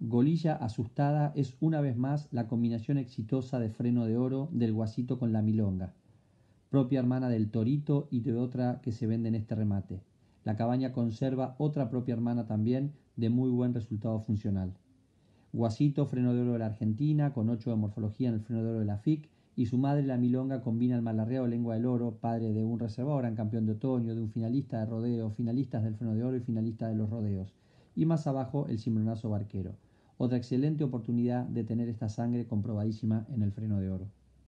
Golilla asustada es una vez más la combinación exitosa de freno de oro del guasito con la milonga, propia hermana del torito y de otra que se vende en este remate. La cabaña conserva otra propia hermana también de muy buen resultado funcional. Guasito, freno de oro de la Argentina, con 8 de morfología en el freno de oro de la FIC, y su madre la milonga combina el malarreo lengua del oro, padre de un reservado gran campeón de otoño, de un finalista de rodeo, finalistas del freno de oro y finalista de los rodeos, y más abajo el cimbronazo barquero otra excelente oportunidad de tener esta sangre comprobadísima en el freno de oro.